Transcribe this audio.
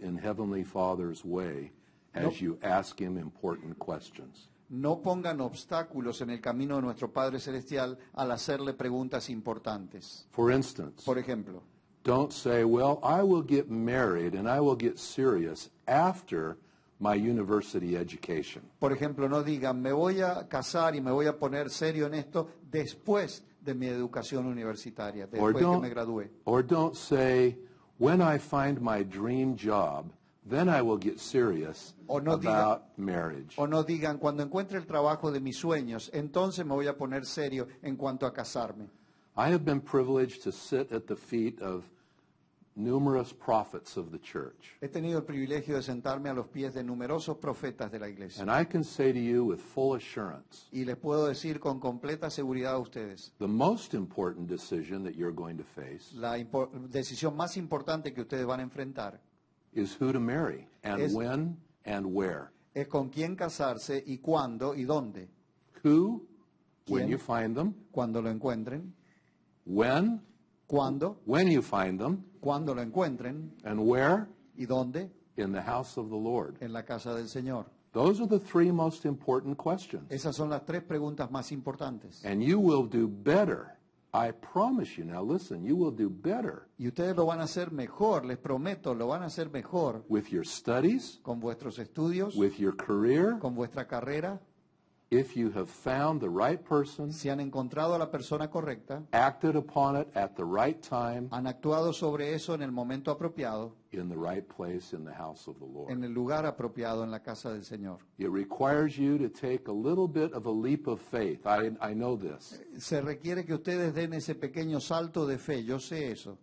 in Heavenly Father's way as you ask Him important questions. No pongan obstáculos en el camino de nuestro Padre Celestial al hacerle preguntas importantes. For instance, Por ejemplo, don't say, well, I will get married and I will get serious after my university education. por ejemplo, no digan, me voy a casar y me voy a poner serio en esto después de mi educación universitaria, después que me gradué. or don't say, When I find my dream job, then I will get serious o no about digan, marriage. O no digan, cuando encuentre el trabajo de mis sueños, entonces me voy a poner serio en cuanto a casarme. I have been privileged to sit at the feet of He tenido el privilegio de sentarme a los pies de numerosos profetas de la iglesia. Y les puedo decir con completa seguridad a ustedes. La decisión más importante que ustedes van a enfrentar. es, con quién casarse y cuándo y dónde. Who ¿Quién? you find them. Cuando lo encuentren. When. Cuando. When you find them. Cuando lo encuentren. where? ¿Y dónde? house En la casa del Señor. Esas son las tres preguntas más importantes. Y ustedes lo van a hacer mejor, les prometo, lo van a hacer mejor. With your studies, con vuestros estudios, with your career, con vuestra carrera, si han encontrado a la persona correcta, han actuado sobre eso en el momento apropiado, en el lugar apropiado en la casa del Señor. Se requiere que ustedes den ese pequeño salto de fe, yo sé eso.